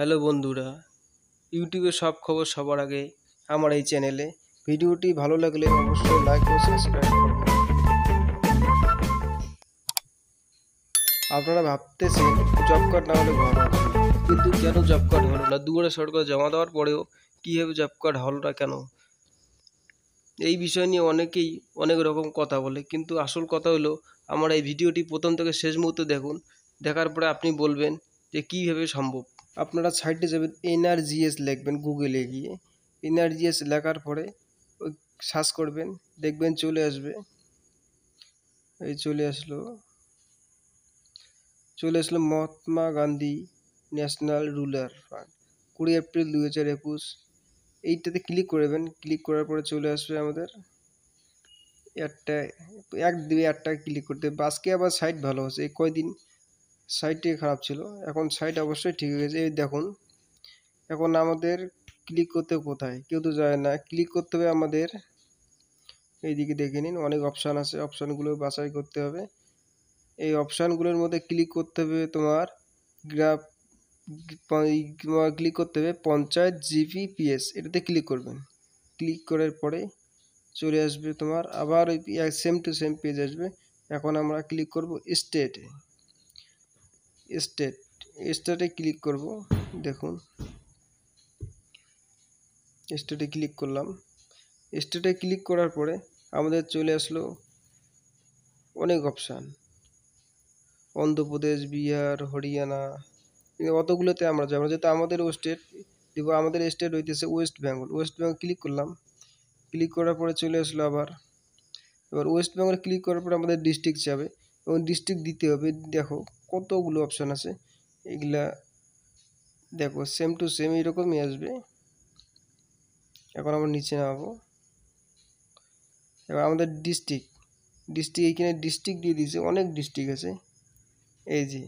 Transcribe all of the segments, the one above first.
hello বন্ধুরা ইউটিউবে সব খবর সবার আগে আমার এই চ্যানেলে ভিডিওটি ভালো লাগলে অবশ্যই লাইক ও সাবস্ক্রাইব করবেন আপনারা ভাবতেছেন জব কার্ড না হলে ঘর কিন্তু কেন জব কার্ড হল না দুয়ারে সরকার জমা দেওয়ার পরেও কীভাবে জব কার্ড হল না কেন এই বিষয় নিয়ে অনেকেই অনেক রকম কথা বলে কিন্তু আসল কথা হলো আমার এই ভিডিওটি প্রথম থেকে শেষ মুহূর্তে দেখুন দেখার পরে আপনি বলবেন যে কীভাবে সম্ভব আপনারা সাইটে যাবেন এনআরজিএস লিখবেন গুগলে গিয়ে এনআরজিএস লেখার পরে ওই সার্চ করবেন দেখবেন চলে আসবে এই চলে আসলো চলে আসলো Mahatma Gandhi national rural fund কুড়ি এপ্রিল দু হাজার একুশ এইটাতে ক্লিক করবেন ক্লিক করার পরে চলে আসবে আমাদের একটা এক দুই একটা ক্লিক করতে বাসকে আবার সাইট ভালো হচ্ছে এই কয়দিন সাইটটি খারাপ ছিল এখন সাইট অবশ্যই ঠিক হয়ে গেছে এই দেখুন এখন আমাদের ক্লিক করতে কোথায় কেউ তো যায় না ক্লিক করতে হবে আমাদের এইদিকে দেখে নিন অনেক অপশান আছে অপশানগুলো বাছাই করতে হবে এই অপশানগুলোর মধ্যে ক্লিক করতে হবে তোমার গ্রাফ ক্লিক করতে হবে পঞ্চায়েত জিপি পিএস এটাতে ক্লিক করবেন ক্লিক করার পরে চলে আসবে তোমার আবার ওই সেম টু সেম পেজ আসবে এখন আমরা ক্লিক করব স্টেটে স্টেট স্টেটে ক্লিক করব দেখুন স্টেটে ক্লিক করলাম স্টেটে ক্লিক করার পরে আমাদের চলে আসলো অনেক অপশান অন্ধ্রপ্রদেশ বিহার হরিয়ানা অতগুলোতে আমরা যাবো যেহেতু আমাদের স্টেট দেখব আমাদের স্টেট হইতেছে West Bengal West Bengal click করলাম ক্লিক করার পরে চলে আসলো আবার এবার ওয়েস্ট বেঙ্গল ক্লিক করার পরে আমাদের ডিস্ট্রিক্ট যাবে এবং ডিস্ট্রিক্ট দিতে হবে দেখো কতগুলো অপশান আছে এগুলা দেখো সেম টু সেম এরকমই আসবে এখন আমরা নিচে নামাবো এবার আমাদের ডিস্ট্রিক্ট ডিস্ট্রিক্ট এইখানে ডিস্ট্রিক্ট দিয়ে দিয়েছে অনেক ডিস্ট্রিক্ট আছে এই যে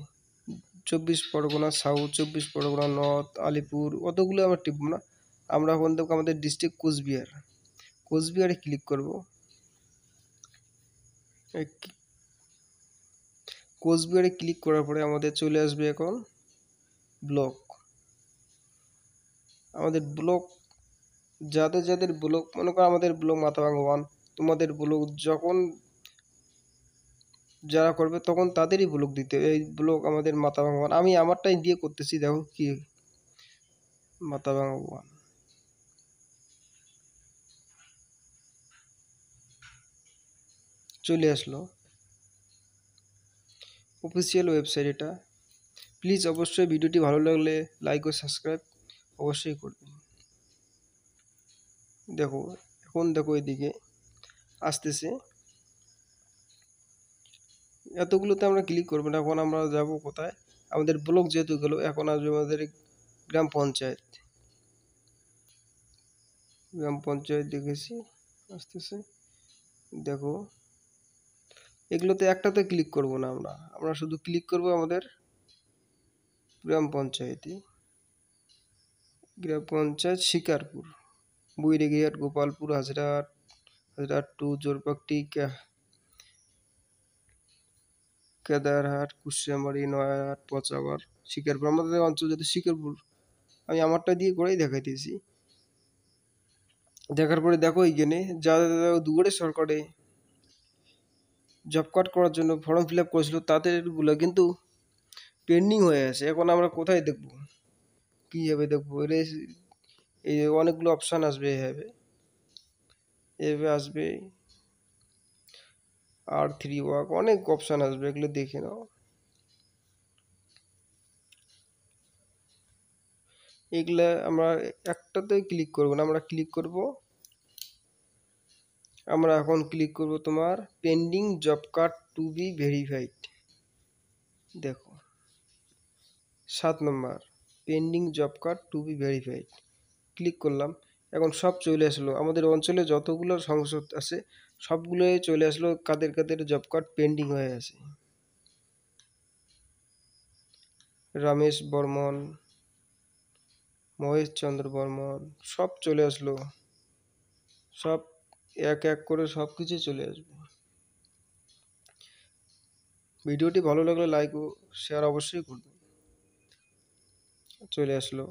চব্বিশ পরগনা সাউথ চব্বিশ পরগনা নর্থ আলিপুর অতগুলো আমরা টিপব না আমরা এখন দেখো আমাদের ডিস্ট্রিক্ট কোচবিহার কোচবিহারে ক্লিক করব কোচবিহারে ক্লিক করার পরে আমাদের চলে আসবে এখন ব্লক আমাদের ব্লক যাদের যাদের ব্লক মনে করো আমাদের ব্লক মাথাভাঙা ওয়ান তোমাদের ব্লক যখন যারা করবে তখন তাদেরই ব্লক দিতে হবে এই ব্লক আমাদের মাথাভাঙা ওয়ান আমি আমারটাই দিয়ে করতেছি দেখো কি মাথাভাঙা ওয়ান চলে আসলো অফিসিয়াল ওয়েবসাইট এটা প্লিজ অবশ্যই ভিডিওটি ভালো লাগলে লাইক ও সাবস্ক্রাইব অবশ্যই করবেন দেখো এখন দেখো এদিকে আসতেছে এতগুলোতে আমরা ক্লিক করবো না এখন আমরা যাব কোথায় আমাদের ব্লক যেহেতু গেল এখন আসবে আমাদের গ্রাম পঞ্চায়েত গ্রাম পঞ্চায়েত দেখেছি আসতেছে দেখো এগুলোতে একটাতে ক্লিক করব না আমরা আমরা শুধু ক্লিক করব আমাদের গ্রাম পঞ্চায়েতে গ্রাম পঞ্চায়েত শিকারপুর বৈরেগিয়াট গোপালপুর হাজরাট হাজরাট টু জোরপাকটি কেদারহাট কুশিয়ামারি নয়াহাট পচাবার শিকারপুর আমাদের অঞ্চল যেহেতু শিকারপুর আমি আমারটা দিয়ে করেই দেখাইতেছি দেখার পরে দেখো এইখানে যা দুয়ারে সরকারে জব কার্ড করার জন্য ফর্ম ফিল আপ করেছিল তাদেরগুলো কিন্তু পেন্ডিং হয়ে আছে এখন আমরা কোথায় দেখব কীভাবে দেখবো এর এই অনেকগুলো অপশান আসবে এভাবে এভাবে আসবে আর থ্রি ওয়ার্ক অনেক অপশান আসবে এগুলো দেখে নাও এগুলো আমরা একটাতে ক্লিক করব না আমরা ক্লিক করবো আমরা এখন ক্লিক করব তোমার pending job card to be verified দেখো সাত নম্বর pending job card to be verified click করলাম এখন সব চলে আসলো আমাদের অঞ্চলে যতগুলো সংসদ আছে সবগুলোই চলে আসলো কাদের কাদের জব কার্ড পেন্ডিং হয়ে আছে রমেশ বর্মন মহেশ চন্দ্র বর্মন সব চলে আসলো সব এক এক করে সব কিছু চলে আসবে ভিডিওটি ভালো লাগলে লাইক ও শেয়ার অবশ্যই করবে চলে আসলো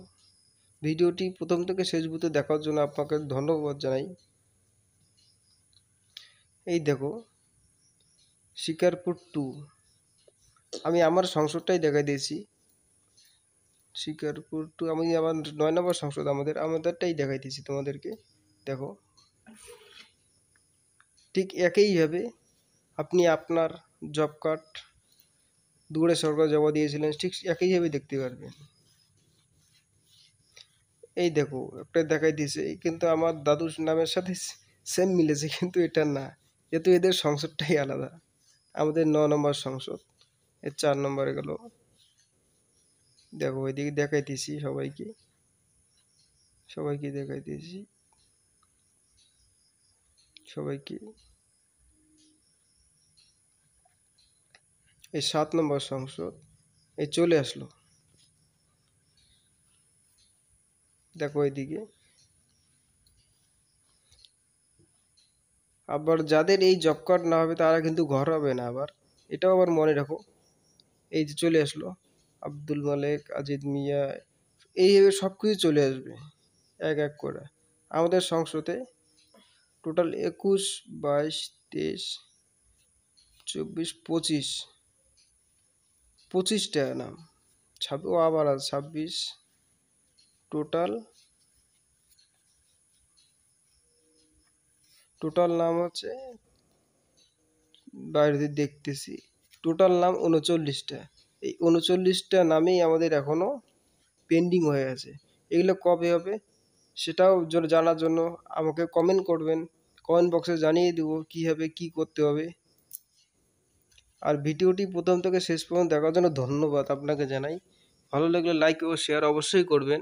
ভিডিওটি প্রথম থেকে শেষ পর্যন্ত দেখার জন্য আপনাকে ধন্যবাদ জানাই এই দেখো শিকারপুর টু আমি আমার সংসদটাই দেখাই দিয়েছি শিকারপুর টু আমি আমার নয় নম্বর সংসদ আমাদের আমাদেরটাই দেখাই দিয়েছি তোমাদেরকে দেখো ঠিক একইভাবে আপনি আপনার জব কার্ড দূরে সরকার জমা দিয়েছিলেন ঠিক একইভাবে দেখতে পারবেন এই দেখো একটা দেখাই দিয়েছে কিন্তু আমার দাদুর নামের সাথে সেম মিলেছে কিন্তু এটা না যেহেতু এদের সংসদটাই আলাদা আমাদের ন নম্বর সংসদ এর চার নম্বরে গেল দেখো ওইদিকে দেখাইতেছি সবাইকে সবাইকে দেখাইতেছি সবাইকে এই সাত নম্বর সংসদ এ চলে আসলো দেখো এইদিকে আবার যাদের এই জব কার্ড না হবে তারা কিন্তু ঘর হবে না আবার এটাও আবার মনে রাখো এই যে চলে আসলো আব্দুল মালেক আজিদ মিয়া এইভাবে সব কিছু চলে আসবে এক এক করে আমাদের সংসদে টোটাল একুশ বাইশ তেইশ চব্বিশ পঁচিশ পঁচিশটা নাম ছাব ও আবার আছে ছাব্বিশ টোটাল টোটাল নাম হচ্ছে বাইরে দেখতেছি টোটাল নাম উনচল্লিশটা এই উনচল্লিশটা নামেই আমাদের এখনও পেন্ডিং হয়ে আছে এগুলো কবে হবে সেটাও জানার জন্য আমাকে কমেন্ট করবেন কমেন্ট বক্সে জানিয়ে দেবো কীভাবে কি করতে হবে আর ভিডিওটি প্রথম থেকে শেষ পর্যন্ত দেখার জন্য ধন্যবাদ আপনাকে জানাই ভালো লাগলে লাইক ও শেয়ার অবশ্যই করবেন